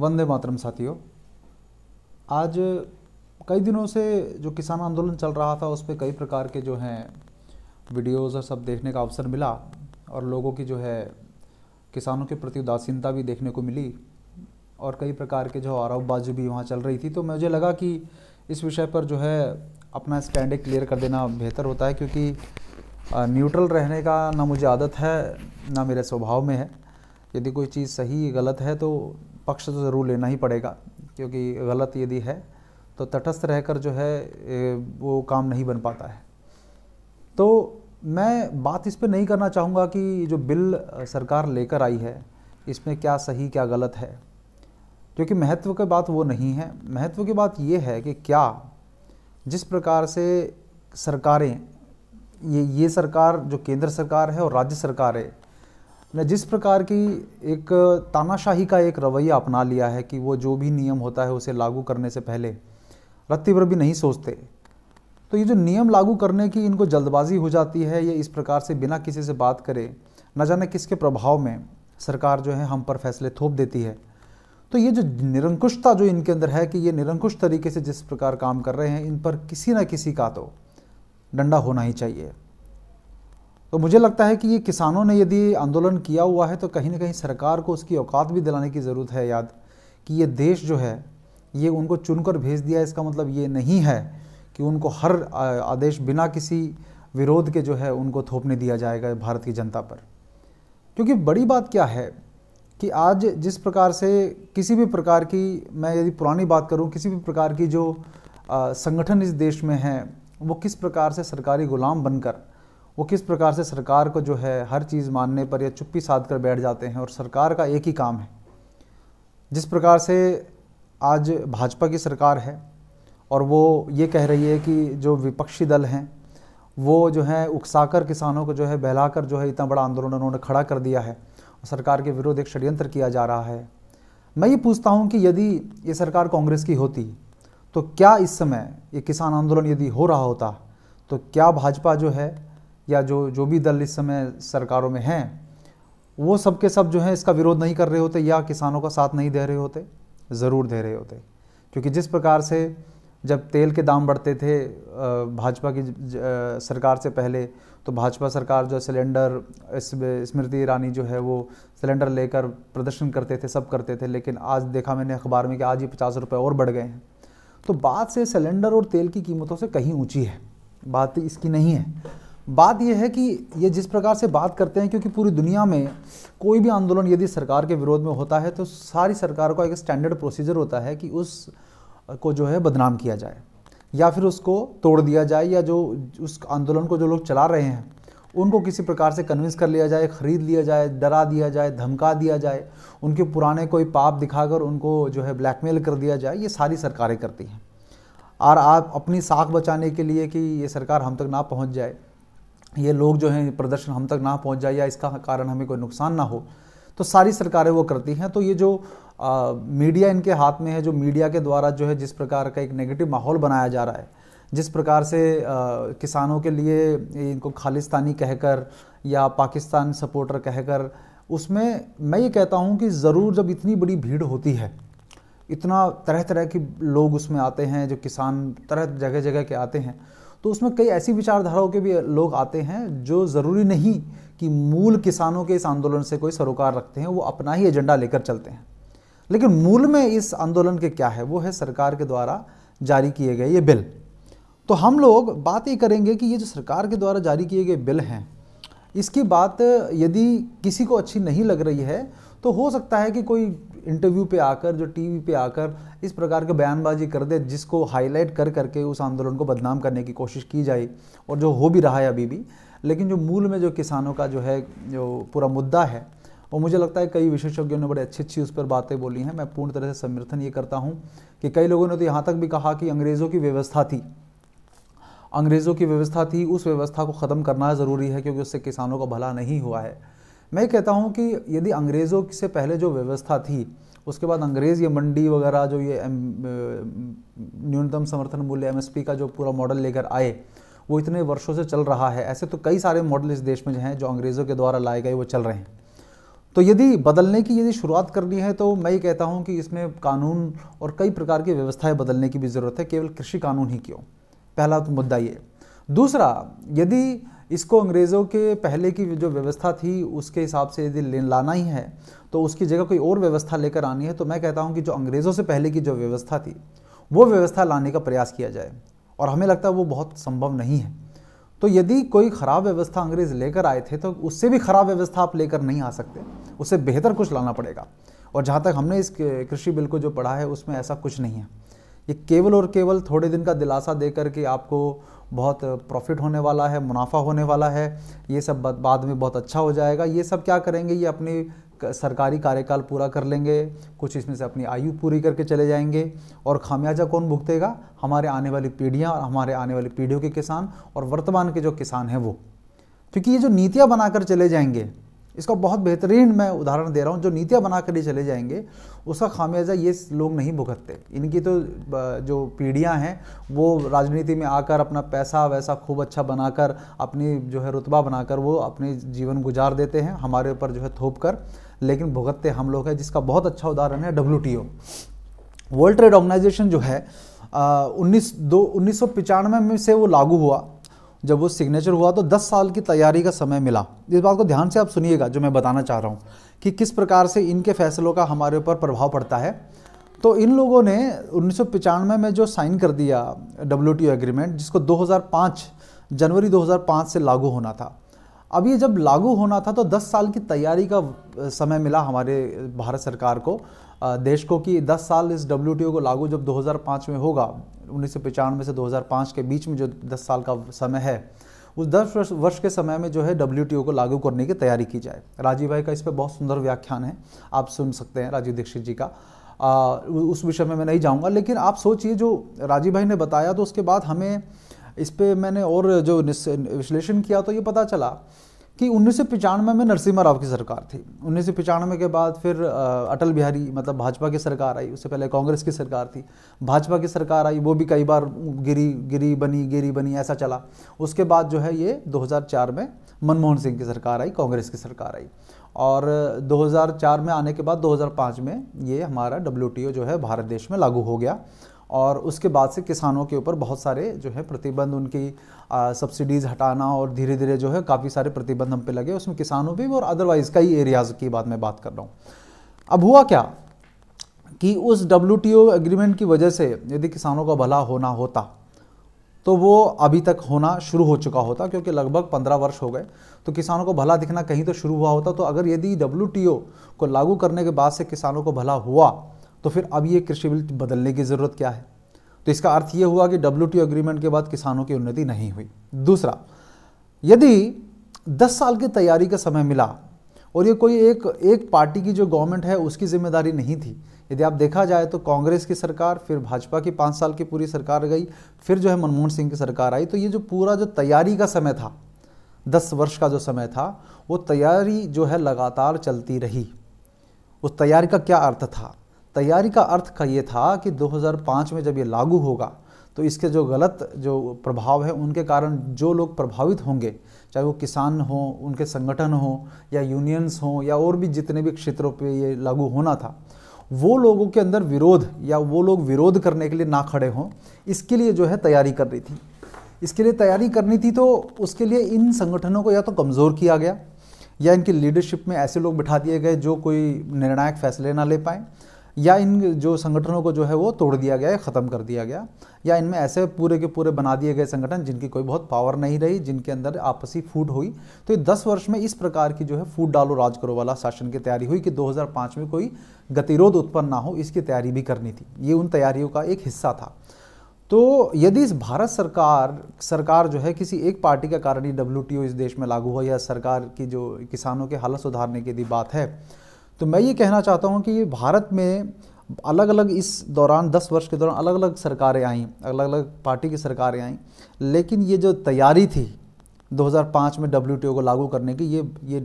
वंदे मातरम साथियों आज कई दिनों से जो किसान आंदोलन चल रहा था उस पर कई प्रकार के जो हैं वीडियोस और सब देखने का अवसर मिला और लोगों की जो है किसानों के प्रति उदासीनता भी देखने को मिली और कई प्रकार के जो आरोपबाजी भी वहाँ चल रही थी तो मुझे लगा कि इस विषय पर जो है अपना स्टैंड क्लियर कर देना बेहतर होता है क्योंकि न्यूट्रल रहने का ना मुझे आदत है ना मेरे स्वभाव में है यदि कोई चीज़ सही गलत है तो पक्ष तो ज़रूर लेना ही पड़ेगा क्योंकि गलत यदि है तो तटस्थ रहकर जो है वो काम नहीं बन पाता है तो मैं बात इस पर नहीं करना चाहूँगा कि जो बिल सरकार लेकर आई है इसमें क्या सही क्या गलत है क्योंकि महत्व की बात वो नहीं है महत्व की बात ये है कि क्या जिस प्रकार से सरकारें ये ये सरकार जो केंद्र सरकार है और राज्य सरकारें ने जिस प्रकार की एक तानाशाही का एक रवैया अपना लिया है कि वो जो भी नियम होता है उसे लागू करने से पहले रत्ती भर भी नहीं सोचते तो ये जो नियम लागू करने की इनको जल्दबाजी हो जाती है ये इस प्रकार से बिना किसी से बात करे न जाने किसके प्रभाव में सरकार जो है हम पर फैसले थोप देती है तो ये जो निरंकुशता जो इनके अंदर है कि ये निरंकुश तरीके से जिस प्रकार काम कर रहे हैं इन पर किसी न किसी का तो डंडा होना ही चाहिए तो मुझे लगता है कि ये किसानों ने यदि आंदोलन किया हुआ है तो कहीं ना कहीं सरकार को उसकी औकात भी दिलाने की ज़रूरत है याद कि ये देश जो है ये उनको चुनकर भेज दिया इसका मतलब ये नहीं है कि उनको हर आदेश बिना किसी विरोध के जो है उनको थोपने दिया जाएगा भारत की जनता पर क्योंकि बड़ी बात क्या है कि आज जिस प्रकार से किसी भी प्रकार की मैं यदि पुरानी बात करूं किसी भी प्रकार की जो संगठन इस देश में है वो किस प्रकार से सरकारी गुलाम बनकर वो किस प्रकार से सरकार को जो है हर चीज़ मानने पर या चुप्पी साध कर बैठ जाते हैं और सरकार का एक ही काम है जिस प्रकार से आज भाजपा की सरकार है और वो ये कह रही है कि जो विपक्षी दल हैं वो जो है उकसाकर किसानों को जो है बहलाकर जो है इतना बड़ा आंदोलन उन्होंने खड़ा कर दिया है और सरकार के विरोध एक षड्यंत्र किया जा रहा है मैं ये पूछता हूँ कि यदि ये सरकार कांग्रेस की होती तो क्या इस समय ये किसान आंदोलन यदि हो रहा होता तो क्या भाजपा जो है या जो जो भी दल इस समय सरकारों में हैं वो सब के सब जो हैं इसका विरोध नहीं कर रहे होते या किसानों का साथ नहीं दे रहे होते ज़रूर दे रहे होते क्योंकि जिस प्रकार से जब तेल के दाम बढ़ते थे भाजपा की सरकार से पहले तो भाजपा सरकार जो सिलेंडर स्मृति ईरानी जो है वो सिलेंडर लेकर प्रदर्शन करते थे सब करते थे लेकिन आज देखा मैंने अखबार में कि आज ये पचास रुपये और बढ़ गए हैं तो बात से सिलेंडर और तेल की कीमतों से कहीं ऊँची है बात इसकी नहीं है बात यह है कि ये जिस प्रकार से बात करते हैं क्योंकि पूरी दुनिया में कोई भी आंदोलन यदि सरकार के विरोध में होता है तो सारी सरकार का एक स्टैंडर्ड प्रोसीजर होता है कि उस को जो है बदनाम किया जाए या फिर उसको तोड़ दिया जाए या जो उस आंदोलन को जो लोग चला रहे हैं उनको किसी प्रकार से कन्विंस कर लिया जाए ख़रीद लिया जाए डरा दिया जाए धमका दिया जाए उनके पुराने कोई पाप दिखाकर उनको जो है ब्लैकमेल कर दिया जाए ये सारी सरकारें करती हैं और आप अपनी साख बचाने के लिए कि ये सरकार हम तक ना पहुंच जाए ये लोग जो हैं प्रदर्शन हम तक ना पहुंच जाए या इसका कारण हमें कोई नुकसान ना हो तो सारी सरकारें वो करती हैं तो ये जो आ, मीडिया इनके हाथ में है जो मीडिया के द्वारा जो है जिस प्रकार का एक नेगेटिव माहौल बनाया जा रहा है जिस प्रकार से आ, किसानों के लिए इनको खालिस्तानी कहकर या पाकिस्तान सपोर्टर कहकर उसमें मैं ये कहता हूँ कि ज़रूर जब इतनी बड़ी भीड़ होती है इतना तरह तरह के लोग उसमें आते हैं जो किसान तरह जगह जगह के आते हैं तो उसमें कई ऐसी विचारधाराओं के भी लोग आते हैं जो ज़रूरी नहीं कि मूल किसानों के इस आंदोलन से कोई सरोकार रखते हैं वो अपना ही एजेंडा लेकर चलते हैं लेकिन मूल में इस आंदोलन के क्या है वो है सरकार के द्वारा जारी किए गए ये बिल तो हम लोग बात ये करेंगे कि ये जो सरकार के द्वारा जारी किए गए बिल हैं इसकी बात यदि किसी को अच्छी नहीं लग रही है तो हो सकता है कि कोई इंटरव्यू पे आकर जो टीवी पे आकर इस प्रकार के बयानबाजी कर दे जिसको हाईलाइट कर करके उस आंदोलन को बदनाम करने की कोशिश की जाए और जो हो भी रहा है अभी भी लेकिन जो मूल में जो किसानों का जो है जो पूरा मुद्दा है और मुझे लगता है कई विशेषज्ञों ने बड़ी अच्छी अच्छी उस पर बातें बोली हैं मैं पूर्ण तरह से समर्थन ये करता हूँ कि कई लोगों ने तो यहाँ तक भी कहा कि अंग्रेज़ों की व्यवस्था थी अंग्रेज़ों की व्यवस्था थी उस व्यवस्था को ख़त्म करना ज़रूरी है क्योंकि उससे किसानों का भला नहीं हुआ है मैं कहता हूँ कि यदि अंग्रेज़ों से पहले जो व्यवस्था थी उसके बाद अंग्रेज़ ये मंडी वगैरह जो ये न्यूनतम समर्थन मूल्य एमएसपी का जो पूरा मॉडल लेकर आए वो इतने वर्षों से चल रहा है ऐसे तो कई सारे मॉडल इस देश में हैं जो अंग्रेज़ों के द्वारा लाए गए वो चल रहे हैं तो यदि बदलने की यदि शुरुआत करनी है तो मैं ये कहता हूँ कि इसमें कानून और कई प्रकार की व्यवस्थाएं बदलने की भी ज़रूरत है केवल कृषि कानून ही क्यों पहला तो मुद्दा ये दूसरा यदि इसको अंग्रेज़ों के पहले की जो व्यवस्था थी उसके हिसाब से यदि लाना ही है तो उसकी जगह कोई और व्यवस्था लेकर आनी है तो मैं कहता हूँ कि जो अंग्रेज़ों से पहले की जो व्यवस्था थी वो व्यवस्था लाने का प्रयास किया जाए और हमें लगता है वो बहुत संभव नहीं है तो यदि कोई ख़राब व्यवस्था अंग्रेज़ लेकर आए थे तो उससे भी ख़राब व्यवस्था आप लेकर नहीं आ सकते उससे बेहतर कुछ लाना पड़ेगा और जहाँ तक हमने इस कृषि बिल को जो पढ़ा है उसमें ऐसा कुछ नहीं है ये केवल और केवल थोड़े दिन का दिलासा दे करके आपको बहुत प्रॉफिट होने वाला है मुनाफा होने वाला है ये सब बाद में बहुत अच्छा हो जाएगा ये सब क्या करेंगे ये अपनी सरकारी कार्यकाल पूरा कर लेंगे कुछ इसमें से अपनी आयु पूरी करके चले जाएंगे और खामियाजा कौन भुगतेगा हमारे आने वाली पीढ़ियाँ और हमारे आने वाली पीढ़ियों के किसान और वर्तमान के जो किसान हैं वो क्योंकि ये जो नीतियाँ बनाकर चले जाएंगे इसका बहुत बेहतरीन मैं उदाहरण दे रहा हूँ जो नीतियाँ बना कर ही चले जाएंगे उसका खामियाजा ये लोग नहीं भुगतते इनकी तो जो पीढ़ियाँ हैं वो राजनीति में आकर अपना पैसा वैसा खूब अच्छा बनाकर अपनी जो है रुतबा बनाकर वो अपने जीवन गुजार देते हैं हमारे ऊपर जो है थोप कर लेकिन भुगतते हम लोग हैं जिसका बहुत अच्छा उदाहरण है डब्ल्यू वर्ल्ड ट्रेड ऑर्गेनाइजेशन जो है उन्नीस दो उन्नीस सौ पचानवे में से वो लागू हुआ जब वो सिग्नेचर हुआ तो 10 साल की तैयारी का समय मिला इस बात को ध्यान से आप सुनिएगा जो मैं बताना चाह रहा हूँ कि किस प्रकार से इनके फैसलों का हमारे ऊपर प्रभाव पड़ता है तो इन लोगों ने उन्नीस में जो साइन कर दिया डब्ल्यू एग्रीमेंट जिसको 2005 जनवरी 2005 से लागू होना था अब ये जब लागू होना था तो 10 साल की तैयारी का समय मिला हमारे भारत सरकार को देश को कि 10 साल इस डब्ल्यू को लागू जब 2005 में होगा उन्नीस से 2005 के बीच में जो 10 साल का समय है उस 10 वर्ष वर्ष के समय में जो है डब्ल्यू को लागू करने की तैयारी की जाए राजीव भाई का इस पर बहुत सुंदर व्याख्यान है आप सुन सकते हैं राजीव दीक्षित जी का आ, उस विषय में मैं नहीं जाऊंगा लेकिन आप सोचिए जो राजीव भाई ने बताया तो उसके बाद हमें इस पर मैंने और जो विश्लेषण किया तो ये पता चला कि उन्नीस सौ में नरसिम्हा राव की सरकार थी उन्नीस सौ के बाद फिर अटल बिहारी मतलब भाजपा की सरकार आई उससे पहले कांग्रेस की सरकार थी भाजपा की सरकार आई वो भी कई बार गिरी गिरी बनी गिरी बनी ऐसा चला उसके बाद जो है ये 2004 में मनमोहन सिंह की सरकार आई कांग्रेस की सरकार आई और 2004 में आने के बाद 2005 में ये हमारा डब्ल्यू जो है भारत देश में लागू हो गया और उसके बाद से किसानों के ऊपर बहुत सारे जो है प्रतिबंध उनकी सब्सिडीज़ हटाना और धीरे धीरे जो है काफ़ी सारे प्रतिबंध हम पे लगे उसमें किसानों भी और अदरवाइज़ कई एरियाज़ की बात मैं बात कर रहा हूँ अब हुआ क्या कि उस डब्ल्यू एग्रीमेंट की वजह से यदि किसानों का भला होना होता तो वो अभी तक होना शुरू हो चुका होता क्योंकि लगभग पंद्रह वर्ष हो गए तो किसानों को भला दिखना कहीं तो शुरू हुआ होता तो अगर यदि डब्ल्यू को लागू करने के बाद से किसानों को भला हुआ तो फिर अब ये कृषि बिल बदलने की ज़रूरत क्या है तो इसका अर्थ ये हुआ कि डब्ल्यू एग्रीमेंट के बाद किसानों की उन्नति नहीं हुई दूसरा यदि दस साल की तैयारी का समय मिला और ये कोई एक एक पार्टी की जो गवर्नमेंट है उसकी जिम्मेदारी नहीं थी यदि आप देखा जाए तो कांग्रेस की सरकार फिर भाजपा की पाँच साल की पूरी सरकार गई फिर जो है मनमोहन सिंह की सरकार आई तो ये जो पूरा जो तैयारी का समय था दस वर्ष का जो समय था वो तैयारी जो है लगातार चलती रही उस तैयारी का क्या अर्थ था तैयारी का अर्थ का ये था कि 2005 में जब ये लागू होगा तो इसके जो गलत जो प्रभाव है उनके कारण जो लोग प्रभावित होंगे चाहे वो किसान हों उनके संगठन हों या यूनियंस हों या और भी जितने भी क्षेत्रों पे ये लागू होना था वो लोगों के अंदर विरोध या वो लोग विरोध करने के लिए ना खड़े हों इसके लिए जो है तैयारी कर रही थी इसके लिए तैयारी करनी थी तो उसके लिए इन संगठनों को या तो कमज़ोर किया गया या इनकी लीडरशिप में ऐसे लोग बिठा दिए गए जो कोई निर्णायक फैसले ना ले पाए या इन जो संगठनों को जो है वो तोड़ दिया गया ख़त्म कर दिया गया या इनमें ऐसे पूरे के पूरे बना दिए गए संगठन जिनकी कोई बहुत पावर नहीं रही जिनके अंदर आपसी फूट हुई तो ये दस वर्ष में इस प्रकार की जो है फूट डालो राज करो वाला शासन की तैयारी हुई कि 2005 में कोई गतिरोध उत्पन्न ना हो इसकी तैयारी भी करनी थी ये उन तैयारियों का एक हिस्सा था तो यदि इस भारत सरकार सरकार जो है किसी एक पार्टी का कारण ही डब्ल्यू इस देश में लागू हुआ या सरकार की जो किसानों के हालत सुधारने की यदि बात है तो मैं ये कहना चाहता हूँ कि भारत में अलग अलग इस दौरान दस वर्ष के दौरान अलग अलग सरकारें आईं अलग अलग पार्टी की सरकारें आईं लेकिन ये जो तैयारी थी 2005 में डब्ल्यू को लागू करने की ये ये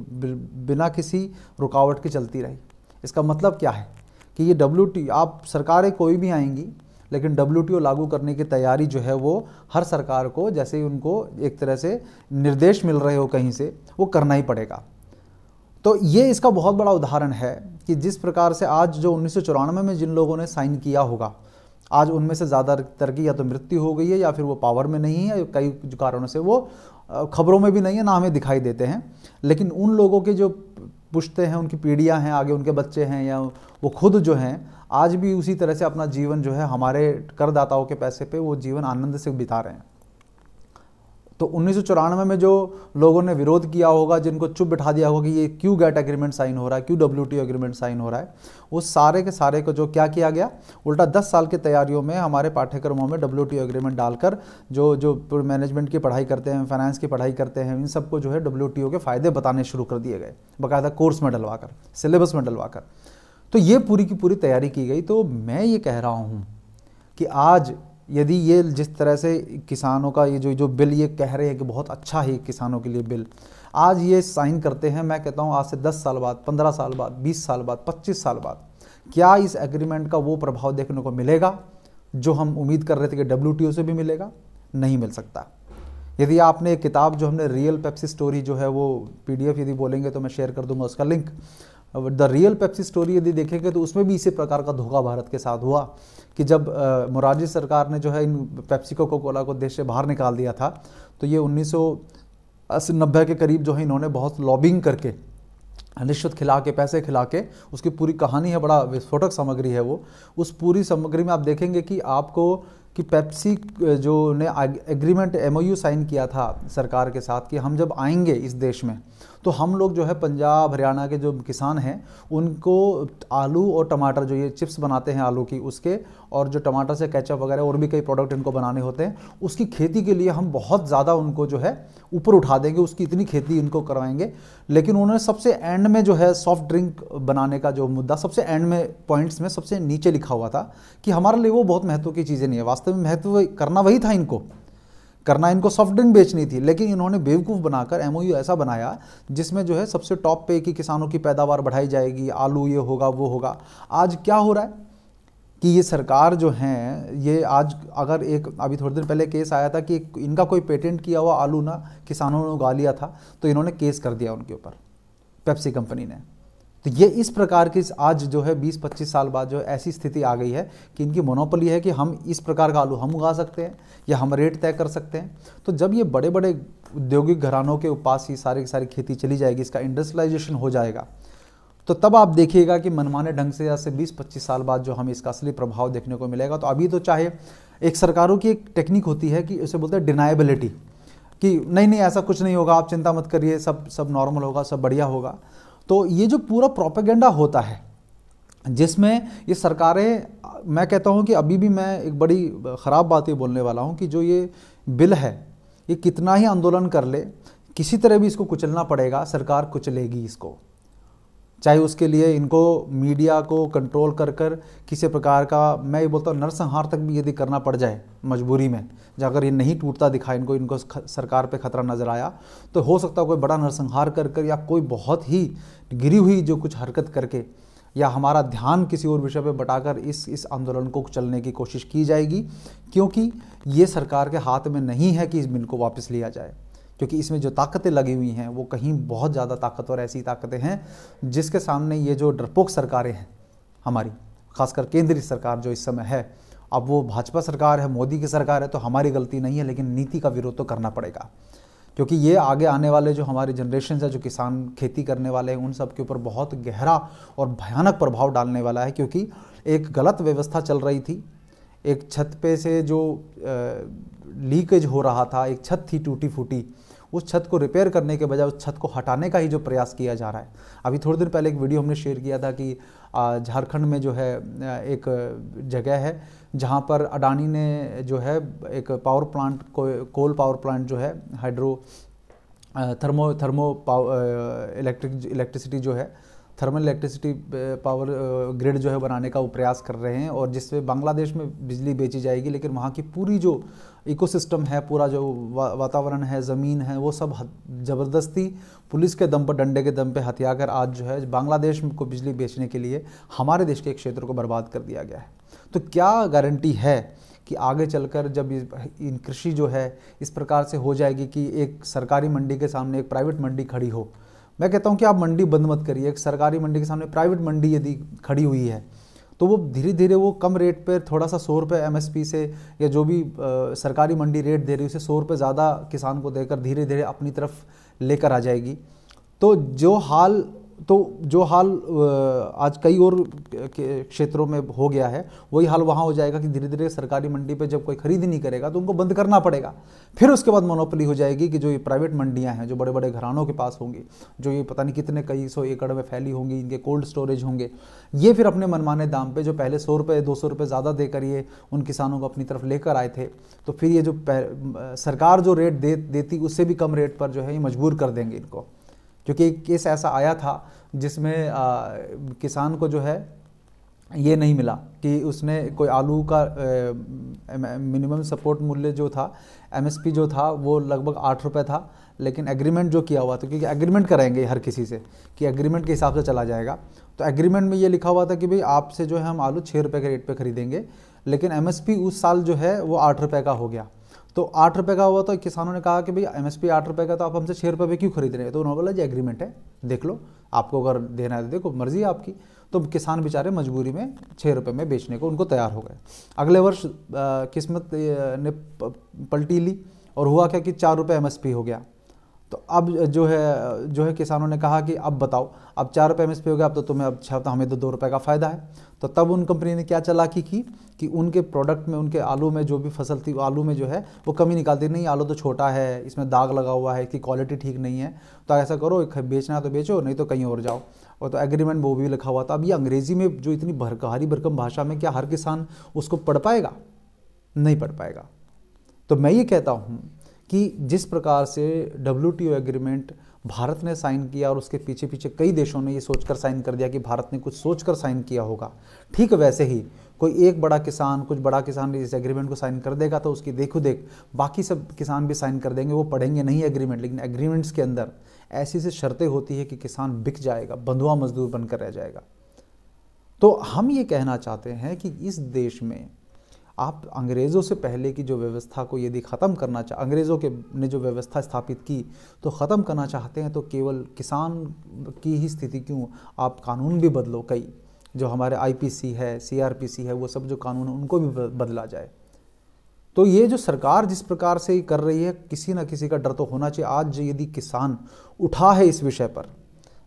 बिना किसी रुकावट के चलती रही इसका मतलब क्या है कि ये डब्ल्यू आप सरकारें कोई भी आएंगी लेकिन डब्ल्यू लागू करने की तैयारी जो है वो हर सरकार को जैसे ही उनको एक तरह से निर्देश मिल रहे हो कहीं से वो करना ही पड़ेगा तो ये इसका बहुत बड़ा उदाहरण है कि जिस प्रकार से आज जो उन्नीस में जिन लोगों ने साइन किया होगा आज उनमें से ज़्यादातर की या तो मृत्यु हो गई है या फिर वो पावर में नहीं है कई कारणों से वो खबरों में भी नहीं है ना हमें दिखाई देते हैं लेकिन उन लोगों के जो पुश्ते हैं उनकी पीढ़ियाँ हैं आगे उनके बच्चे हैं या वो खुद जो हैं आज भी उसी तरह से अपना जीवन जो है हमारे करदाताओं के पैसे पे वो जीवन आनंद से बिता रहे हैं तो उन्नीस में जो लोगों ने विरोध किया होगा जिनको चुप बिठा दिया होगा कि ये क्यों गैट एग्रीमेंट साइन हो रहा है क्यों डब्ल्यू एग्रीमेंट साइन हो रहा है उस सारे के सारे को जो क्या किया गया उल्टा 10 साल की तैयारियों में हमारे पाठ्यक्रमों में डब्ल्यू एग्रीमेंट डालकर जो जो मैनेजमेंट की पढ़ाई करते हैं फाइनेंस की पढ़ाई करते हैं इन सबको जो है डब्ल्यू के फ़ायदे बताने शुरू कर दिए गए बाकायदा कोर्स में डलवा कर सिलेबस में डलवा कर तो ये पूरी की पूरी तैयारी की गई तो मैं ये कह रहा हूँ कि आज यदि ये जिस तरह से किसानों का ये जो जो बिल ये कह रहे हैं कि बहुत अच्छा है किसानों के लिए बिल आज ये साइन करते हैं मैं कहता हूँ आज से 10 साल बाद 15 साल बाद 20 साल बाद 25 साल बाद क्या इस एग्रीमेंट का वो प्रभाव देखने को मिलेगा जो हम उम्मीद कर रहे थे कि डब्ल्यू से भी मिलेगा नहीं मिल सकता यदि आपने किताब जो हमने रियल पेप्सी स्टोरी जो है वो पीडीएफ यदि बोलेंगे तो मैं शेयर कर दूंगा उसका link the real Pepsi story यदि देखेंगे तो उसमें भी इसी प्रकार का धोखा भारत के साथ हुआ कि जब मोरारजी सरकार ने जो है इन पेप्सिको को कोला को देश से बाहर निकाल दिया था तो ये उन्नीस अस्सी नब्बे के करीब जो है इन्होंने बहुत लॉबिंग करके रिश्वत खिला के पैसे खिला के उसकी पूरी कहानी है बड़ा विस्फोटक सामग्री है वो उस पूरी सामग्री में आप देखेंगे कि आपको कि पेप्सी जो ने एग्रीमेंट एमओयू साइन किया था सरकार के साथ कि हम जब आएंगे इस देश में तो हम लोग जो है पंजाब हरियाणा के जो किसान हैं उनको आलू और टमाटर जो ये चिप्स बनाते हैं आलू की उसके और जो टमाटर से कैचअप वगैरह और भी कई प्रोडक्ट इनको बनाने होते हैं उसकी खेती के लिए हम बहुत ज़्यादा उनको जो है ऊपर उठा देंगे उसकी इतनी खेती इनको करवाएंगे लेकिन उन्होंने सबसे एंड में जो है सॉफ्ट ड्रिंक बनाने का जो मुद्दा सबसे एंड में पॉइंट्स में सबसे नीचे लिखा हुआ था कि हमारे लिए वो बहुत महत्व की चीज़ें नहीं है वास्तव में महत्व करना वही था इनको करना इनको सॉफ्ट ड्रिंक बेचनी थी लेकिन इन्होंने बेवकूफ़ बनाकर एम ऐसा बनाया जिसमें जो है सबसे टॉप पे कि किसानों की पैदावार बढ़ाई जाएगी आलू ये होगा वो होगा आज क्या हो रहा है कि ये सरकार जो है ये आज अगर एक अभी थोड़ी देर पहले केस आया था कि इनका कोई पेटेंट किया हुआ आलू ना किसानों ने उगा लिया था तो इन्होंने केस कर दिया उनके ऊपर पेप्सी कंपनी ने तो ये इस प्रकार की आज जो है 20-25 साल बाद जो है ऐसी स्थिति आ गई है कि इनकी मोनोपली है कि हम इस प्रकार का आलू हम उगा सकते हैं या हम रेट तय कर सकते हैं तो जब ये बड़े बड़े औद्योगिक घरानों के पास ही सारी की सारी खेती चली जाएगी इसका इंडस्ट्रियलाइजेशन हो जाएगा तो तब आप देखिएगा कि मनमाने ढंग से या से 20-25 साल बाद जो हमें इसका असली प्रभाव देखने को मिलेगा तो अभी तो चाहे एक सरकारों की एक टेक्निक होती है कि उसे बोलते हैं डिनाइबिलिटी कि नहीं नहीं ऐसा कुछ नहीं होगा आप चिंता मत करिए सब सब नॉर्मल होगा सब बढ़िया होगा तो ये जो पूरा प्रोपेगेंडा होता है जिसमें ये सरकारें मैं कहता हूँ कि अभी भी मैं एक बड़ी ख़राब बात ये बोलने वाला हूँ कि जो ये बिल है ये कितना ही आंदोलन कर ले किसी तरह भी इसको कुचलना पड़ेगा सरकार कुचलेगी इसको चाहे उसके लिए इनको मीडिया को कंट्रोल कर कर किसी प्रकार का मैं ये बोलता हूँ नरसंहार तक भी यदि करना पड़ जाए मजबूरी में जाकर ये नहीं टूटता दिखा इनको इनको सरकार पे खतरा नज़र आया तो हो सकता है कोई बड़ा नरसंहार कर कर या कोई बहुत ही गिरी हुई जो कुछ हरकत करके या हमारा ध्यान किसी और विषय पर बटाकर इस इस आंदोलन को चलने की कोशिश की जाएगी क्योंकि ये सरकार के हाथ में नहीं है कि इस बिल को वापस लिया जाए क्योंकि इसमें जो ताकतें लगी हुई हैं वो कहीं बहुत ज़्यादा ताकतवर ऐसी ताकतें हैं जिसके सामने ये जो डरपोक सरकारें हैं हमारी खासकर केंद्रीय सरकार जो इस समय है अब वो भाजपा सरकार है मोदी की सरकार है तो हमारी गलती नहीं है लेकिन नीति का विरोध तो करना पड़ेगा क्योंकि ये आगे आने वाले जो हमारे जनरेशन है जो किसान खेती करने वाले हैं उन सब के ऊपर बहुत गहरा और भयानक प्रभाव डालने वाला है क्योंकि एक गलत व्यवस्था चल रही थी एक छत पे से जो लीकेज हो रहा था एक छत थी टूटी फूटी उस छत को रिपेयर करने के बजाय उस छत को हटाने का ही जो प्रयास किया जा रहा है अभी थोड़ी देर पहले एक वीडियो हमने शेयर किया था कि झारखंड में जो है एक जगह है जहाँ पर अडानी ने जो है एक पावर प्लांट को कोल पावर प्लांट जो है hydro thermo thermo power electric electricity जो है थर्मल इलेक्ट्रिसिटी पावर ग्रिड जो है बनाने का वो प्रयास कर रहे हैं और जिससे बांग्लादेश में बिजली बेची जाएगी लेकिन वहाँ की पूरी जो इकोसिस्टम है पूरा जो वा, वातावरण है ज़मीन है वो सब ज़बरदस्ती पुलिस के दम पर डंडे के दम पर हथिया कर आज जो है बांग्लादेश को बिजली बेचने के लिए हमारे देश के एक क्षेत्र को बर्बाद कर दिया गया है तो क्या गारंटी है कि आगे चलकर जब इन कृषि जो है इस प्रकार से हो जाएगी कि एक सरकारी मंडी के सामने एक प्राइवेट मंडी खड़ी हो मैं कहता हूँ कि आप मंडी बंद मत करिए एक सरकारी मंडी के सामने प्राइवेट मंडी यदि खड़ी हुई है तो वो धीरे धीरे वो कम रेट पर थोड़ा सा सौ रुपये एम से या जो भी आ, सरकारी मंडी रेट दे रही है उसे सौ रुपये ज़्यादा किसान को देकर धीरे धीरे अपनी तरफ लेकर आ जाएगी तो जो हाल तो जो हाल आज कई और क्षेत्रों में हो गया है वही हाल वहाँ हो जाएगा कि धीरे धीरे सरकारी मंडी पे जब कोई खरीद नहीं करेगा तो उनको बंद करना पड़ेगा फिर उसके बाद मोनोपली हो जाएगी कि जो ये प्राइवेट मंडियाँ हैं जो बड़े बड़े घरानों के पास होंगी जो ये पता नहीं कितने कई सौ एकड़ में फैली होंगी इनके कोल्ड स्टोरेज होंगे ये फिर अपने मनमाने दाम पर जो पहले सौ रुपये दो सौ रुपये ज़्यादा देकर ये उन किसानों को अपनी तरफ लेकर आए थे तो फिर ये जो सरकार जो रेट दे देती उससे भी कम रेट पर जो है ये मजबूर कर देंगे इनको क्योंकि एक केस ऐसा आया था जिसमें किसान को जो है ये नहीं मिला कि उसने कोई आलू का मिनिमम सपोर्ट मूल्य जो था एमएसपी जो था वो लगभग आठ रुपये था लेकिन एग्रीमेंट जो किया हुआ था क्योंकि एग्रीमेंट कराएंगे हर किसी से कि एग्रीमेंट के हिसाब से चला जाएगा तो एग्रीमेंट में ये लिखा हुआ था कि भाई आपसे जो है हम आलू छः रुपये के रेट पर खरीदेंगे लेकिन एम उस साल जो है वो आठ रुपये का हो गया तो आठ रुपये का हुआ तो किसानों ने कहा कि भाई एम एस पी आठ रुपये का तो आप हमसे छः रुपये में क्यों खरीद रहे हैं तो उन्होंने बोला जी एग्रीमेंट है देख लो आपको अगर देना है तो देखो मर्जी है आपकी तो किसान बेचारे मजबूरी में छः रुपये में बेचने को उनको तैयार हो गए अगले वर्ष किस्मत ने पलटी ली और हुआ क्या कि चार रुपये एम हो गया तो अब जो है जो है किसानों ने कहा कि अब बताओ अब चार रुपये एम हो गया अब तो तुम्हें अब छः हमें तो दो रुपये का फ़ायदा है तो तब उन कंपनी ने क्या चलाकी की कि उनके प्रोडक्ट में उनके आलू में जो भी फसल थी आलू में जो है वो कमी निकालती नहीं आलू तो छोटा है इसमें दाग लगा हुआ है इसकी क्वालिटी ठीक नहीं है तो ऐसा करो बेचना तो बेचो नहीं तो कहीं और जाओ और तो एग्रीमेंट वो भी लिखा हुआ था अब ये अंग्रेजी में जो इतनी भरकारी भरकम भाषा में क्या हर किसान उसको पढ़ पाएगा नहीं पढ़ पाएगा तो मैं ये कहता हूँ कि जिस प्रकार से डब्ल्यू एग्रीमेंट भारत ने साइन किया और उसके पीछे पीछे कई देशों ने ये सोचकर साइन कर दिया कि भारत ने कुछ सोचकर साइन किया होगा ठीक वैसे ही कोई एक बड़ा किसान कुछ बड़ा किसान इस एग्रीमेंट को साइन कर देगा तो उसकी देखो देख बाकी सब किसान भी साइन कर देंगे वो पढ़ेंगे नहीं एग्रीमेंट लेकिन एग्रीमेंट्स के अंदर ऐसी ऐसी शर्तें होती है कि किसान बिक जाएगा बंधुआ मजदूर बनकर रह जाएगा तो हम ये कहना चाहते हैं कि इस देश में आप अंग्रेज़ों से पहले की जो व्यवस्था को यदि ख़त्म करना चाह अंग्रेज़ों के ने जो व्यवस्था स्थापित की तो ख़त्म करना चाहते हैं तो केवल किसान की ही स्थिति क्यों आप कानून भी बदलो कई जो हमारे आईपीसी है सीआरपीसी है वो सब जो कानून है उनको भी बदला जाए तो ये जो सरकार जिस प्रकार से कर रही है किसी ना किसी का डर तो होना चाहिए आज यदि किसान उठा है इस विषय पर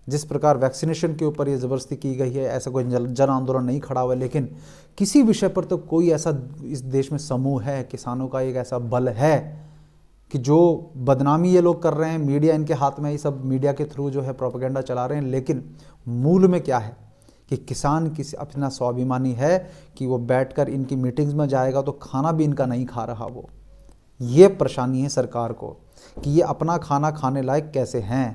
जिस प्रकार वैक्सीनेशन के ऊपर ये ज़बरदस्ती की गई है ऐसा कोई जन आंदोलन नहीं खड़ा हुआ है लेकिन किसी विषय पर तो कोई ऐसा इस देश में समूह है किसानों का एक ऐसा बल है कि जो बदनामी ये लोग कर रहे हैं मीडिया इनके हाथ में ही सब मीडिया के थ्रू जो है प्रोपोगेंडा चला रहे हैं लेकिन मूल में क्या है कि किसान किसी अपना स्वाभिमानी है कि वो बैठकर इनकी मीटिंग्स में जाएगा तो खाना भी इनका नहीं खा रहा वो ये परेशानी है सरकार को कि ये अपना खाना खाने लायक कैसे हैं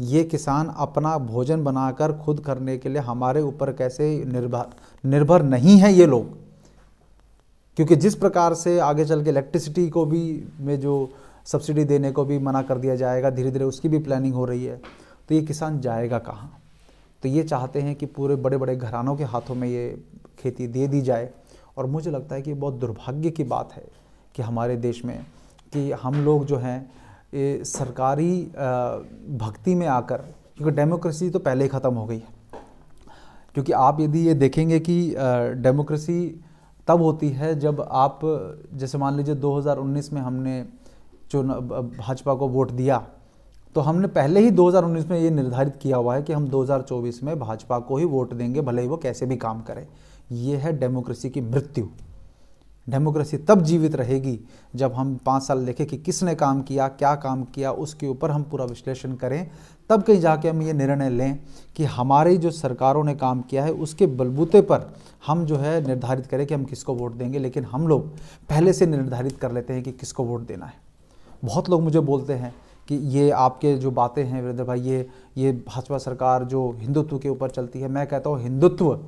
ये किसान अपना भोजन बनाकर खुद करने के लिए हमारे ऊपर कैसे निर्भर निर्भर नहीं है ये लोग क्योंकि जिस प्रकार से आगे चल के इलेक्ट्रिसिटी को भी में जो सब्सिडी देने को भी मना कर दिया जाएगा धीरे धीरे उसकी भी प्लानिंग हो रही है तो ये किसान जाएगा कहाँ तो ये चाहते हैं कि पूरे बड़े बड़े घरानों के हाथों में ये खेती दे दी जाए और मुझे लगता है कि बहुत दुर्भाग्य की बात है कि हमारे देश में कि हम लोग जो हैं ये सरकारी भक्ति में आकर क्योंकि डेमोक्रेसी तो पहले ही ख़त्म हो गई है क्योंकि आप यदि ये देखेंगे कि डेमोक्रेसी तब होती है जब आप जैसे मान लीजिए 2019 में हमने चुन भाजपा को वोट दिया तो हमने पहले ही 2019 में ये निर्धारित किया हुआ है कि हम 2024 में भाजपा को ही वोट देंगे भले ही वो कैसे भी काम करें ये है डेमोक्रेसी की मृत्यु डेमोक्रेसी तब जीवित रहेगी जब हम पाँच साल देखें कि किसने काम किया क्या काम किया उसके ऊपर हम पूरा विश्लेषण करें तब कहीं जाके हम ये निर्णय लें कि हमारी जो सरकारों ने काम किया है उसके बलबूते पर हम जो है निर्धारित करें कि हम किसको वोट देंगे लेकिन हम लोग पहले से निर्धारित कर लेते हैं कि किसको वोट देना है बहुत लोग मुझे बोलते हैं कि ये आपके जो बातें हैं वीरेंद्र भाई ये ये भाजपा सरकार जो हिंदुत्व के ऊपर चलती है मैं कहता हूँ हिंदुत्व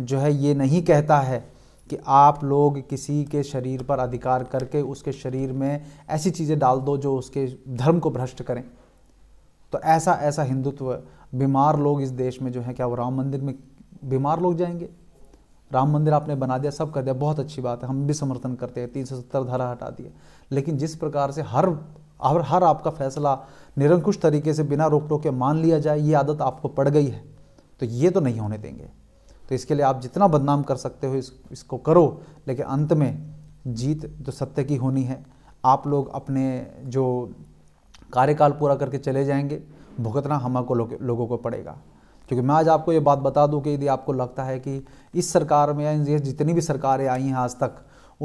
जो है ये नहीं कहता है कि आप लोग किसी के शरीर पर अधिकार करके उसके शरीर में ऐसी चीज़ें डाल दो जो उसके धर्म को भ्रष्ट करें तो ऐसा ऐसा हिंदुत्व बीमार लोग इस देश में जो है क्या वो राम मंदिर में बीमार लोग जाएंगे राम मंदिर आपने बना दिया सब कर दिया बहुत अच्छी बात है हम भी समर्थन करते हैं तीन सौ सत्तर धारा हटा दिया लेकिन जिस प्रकार से हर हर हर आपका फैसला निरंकुश तरीके से बिना रोक टोक के मान लिया जाए ये आदत आपको पड़ गई है तो ये तो नहीं होने देंगे तो इसके लिए आप जितना बदनाम कर सकते हो इस, इसको करो लेकिन अंत में जीत तो सत्य की होनी है आप लोग अपने जो कार्यकाल पूरा करके चले जाएंगे भुगतना हमको लो, लोगों को पड़ेगा क्योंकि मैं आज आपको ये बात बता दूं कि यदि आपको लगता है कि इस सरकार में या ये जितनी भी सरकारें आई हैं आज तक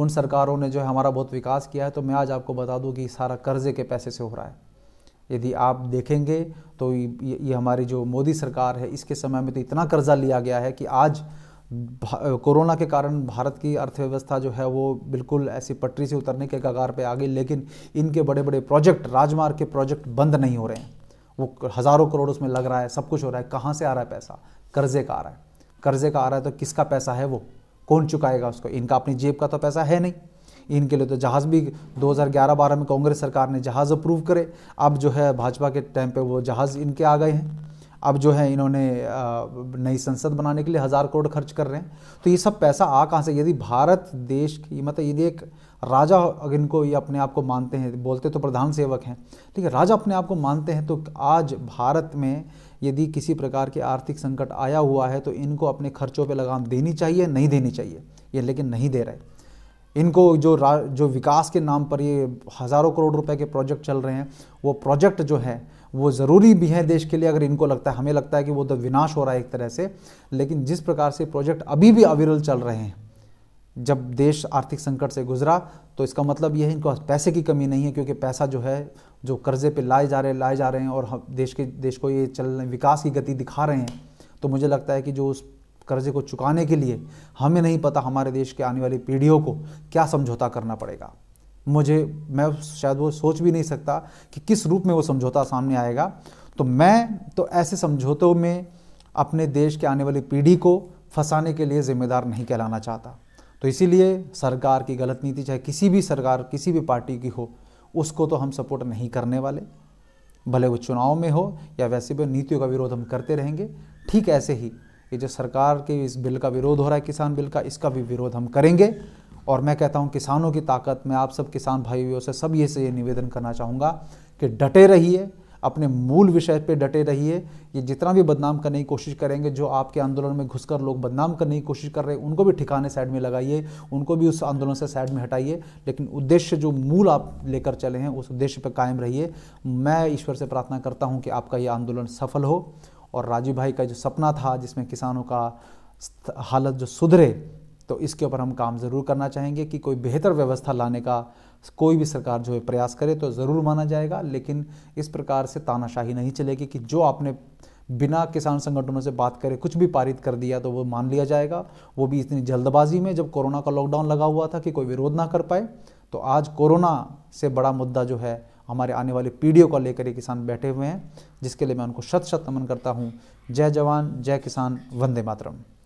उन सरकारों ने जो है हमारा बहुत विकास किया है तो मैं आज आपको बता दूं कि सारा कर्जे के पैसे से हो रहा है यदि आप देखेंगे तो ये, ये हमारी जो मोदी सरकार है इसके समय में तो इतना कर्जा लिया गया है कि आज कोरोना के कारण भारत की अर्थव्यवस्था जो है वो बिल्कुल ऐसी पटरी से उतरने के कगार पे आ गई लेकिन इनके बड़े बड़े प्रोजेक्ट राजमार्ग के प्रोजेक्ट बंद नहीं हो रहे हैं वो हज़ारों करोड़ उसमें लग रहा है सब कुछ हो रहा है कहाँ से आ रहा है पैसा कर्जे का आ रहा है कर्जे का आ रहा है तो किसका पैसा है वो कौन चुकाएगा उसको इनका अपनी जेब का तो पैसा है नहीं इनके लिए तो जहाज़ भी 2011-12 में कांग्रेस सरकार ने जहाज़ अप्रूव करे अब जो है भाजपा के टाइम पे वो जहाज़ इनके आ गए हैं अब जो है इन्होंने नई संसद बनाने के लिए हज़ार करोड़ खर्च कर रहे हैं तो ये सब पैसा आ कहाँ से यदि भारत देश की मतलब यदि एक राजा अगर इनको ये अपने आप को मानते हैं बोलते तो प्रधान सेवक हैं ठीक है राजा अपने आप को मानते हैं तो आज भारत में यदि किसी प्रकार के आर्थिक संकट आया हुआ है तो इनको अपने खर्चों पर लगाम देनी चाहिए नहीं देनी चाहिए ये लेकिन नहीं दे रहे इनको जो जो विकास के नाम पर ये हज़ारों करोड़ रुपए के प्रोजेक्ट चल रहे हैं वो प्रोजेक्ट जो है वो ज़रूरी भी है देश के लिए अगर इनको लगता है हमें लगता है कि वो तो विनाश हो रहा है एक तरह से लेकिन जिस प्रकार से प्रोजेक्ट अभी भी अविरल चल रहे हैं जब देश आर्थिक संकट से गुजरा तो इसका मतलब ये है इनको पैसे की कमी नहीं है क्योंकि पैसा जो है जो कर्जे पे लाए जा रहे लाए जा रहे हैं और हम देश के देश को ये चल विकास की गति दिखा रहे हैं तो मुझे लगता है कि जो उस कर्जे को चुकाने के लिए हमें नहीं पता हमारे देश के आने वाली पीढ़ियों को क्या समझौता करना पड़ेगा मुझे मैं शायद वो सोच भी नहीं सकता कि किस रूप में वो समझौता सामने आएगा तो मैं तो ऐसे समझौतों में अपने देश के आने वाली पीढ़ी को फंसाने के लिए जिम्मेदार नहीं कहलाना चाहता तो इसीलिए सरकार की गलत नीति चाहे किसी भी सरकार किसी भी पार्टी की हो उसको तो हम सपोर्ट नहीं करने वाले भले वो चुनाव में हो या वैसे भी नीतियों का विरोध हम करते रहेंगे ठीक ऐसे ही ये जो सरकार के इस बिल का विरोध हो रहा है किसान बिल का इसका भी विरोध हम करेंगे और मैं कहता हूँ किसानों की ताकत मैं आप सब किसान भाइयों से सब ये से ये निवेदन करना चाहूँगा कि डटे रहिए अपने मूल विषय पे डटे रहिए ये जितना भी बदनाम करने की कोशिश करेंगे जो आपके आंदोलन में घुसकर लोग बदनाम करने की कोशिश कर रहे हैं उनको भी ठिकाने साइड में लगाइए उनको भी उस आंदोलन से साइड में हटाइए लेकिन उद्देश्य जो मूल आप लेकर चले हैं उस उद्देश्य पर कायम रहिए मैं ईश्वर से प्रार्थना करता हूँ कि आपका ये आंदोलन सफल हो और राजू भाई का जो सपना था जिसमें किसानों का हालत जो सुधरे तो इसके ऊपर हम काम ज़रूर करना चाहेंगे कि कोई बेहतर व्यवस्था लाने का कोई भी सरकार जो है प्रयास करे तो ज़रूर माना जाएगा लेकिन इस प्रकार से तानाशाही नहीं चलेगी कि जो आपने बिना किसान संगठनों से बात करे कुछ भी पारित कर दिया तो वो मान लिया जाएगा वो भी इतनी जल्दबाजी में जब कोरोना का लॉकडाउन लगा हुआ था कि कोई विरोध ना कर पाए तो आज कोरोना से बड़ा मुद्दा जो है हमारे आने वाली पीढ़ियों को लेकर ये किसान बैठे हुए हैं जिसके लिए मैं उनको शत शत नमन करता हूँ जय जवान जय किसान वंदे मातरम